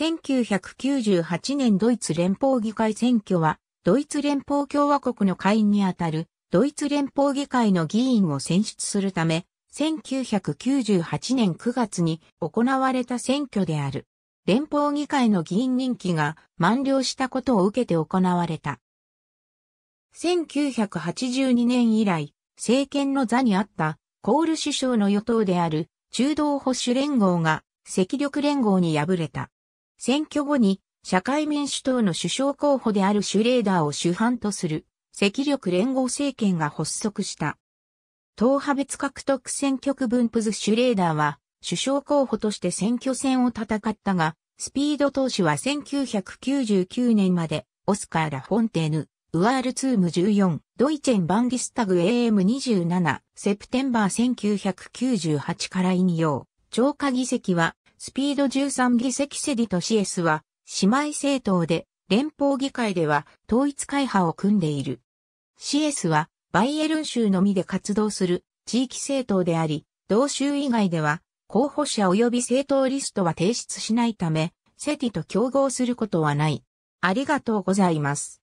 1998年ドイツ連邦議会選挙は、ドイツ連邦共和国の会員にあたる、ドイツ連邦議会の議員を選出するため、1998年9月に行われた選挙である。連邦議会の議員任期が満了したことを受けて行われた。1982年以来、政権の座にあったコール首相の与党である中道保守連合が赤力連合に敗れた。選挙後に社会民主党の首相候補であるシュレーダーを主犯とする赤力連合政権が発足した。党派別獲得選挙区分布図シュレーダーは首相候補として選挙戦を戦ったが、スピード党首は1999年までオスカー・ラ・フォンテーヌ、ウアールツーム14、ドイチェン・バンギスタグ AM27、セプテンバー1998から引用。超過議席はスピード13議席セディとシエスは、姉妹政党で、連邦議会では統一会派を組んでいる。シエスは、バイエルン州のみで活動する地域政党であり、同州以外では、候補者及び政党リストは提出しないため、セティと競合することはない。ありがとうございます。